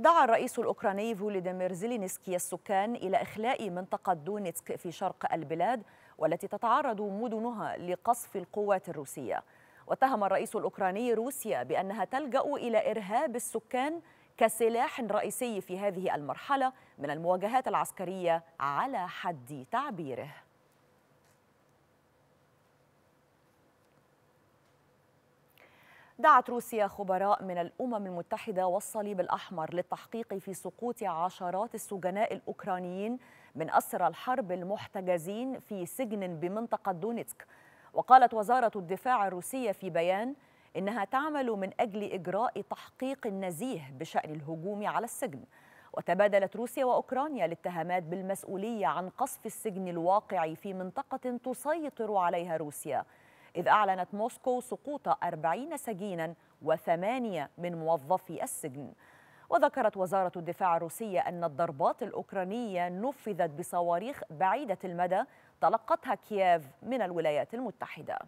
دعا الرئيس الأوكراني فولوديمير زيلينسكي السكان إلى إخلاء منطقة دونيتسك في شرق البلاد والتي تتعرض مدنها لقصف القوات الروسية واتهم الرئيس الأوكراني روسيا بأنها تلجأ إلى إرهاب السكان كسلاح رئيسي في هذه المرحلة من المواجهات العسكرية على حد تعبيره دعت روسيا خبراء من الأمم المتحدة والصليب الأحمر للتحقيق في سقوط عشرات السجناء الأوكرانيين من أسرى الحرب المحتجزين في سجن بمنطقة دونيتسك وقالت وزارة الدفاع الروسية في بيان إنها تعمل من أجل إجراء تحقيق نزيه بشأن الهجوم على السجن وتبادلت روسيا وأوكرانيا الاتهامات بالمسؤولية عن قصف السجن الواقع في منطقة تسيطر عليها روسيا إذ أعلنت موسكو سقوط 40 سجينا وثمانية من موظفي السجن وذكرت وزارة الدفاع الروسية أن الضربات الأوكرانية نفذت بصواريخ بعيدة المدى تلقتها كييف من الولايات المتحدة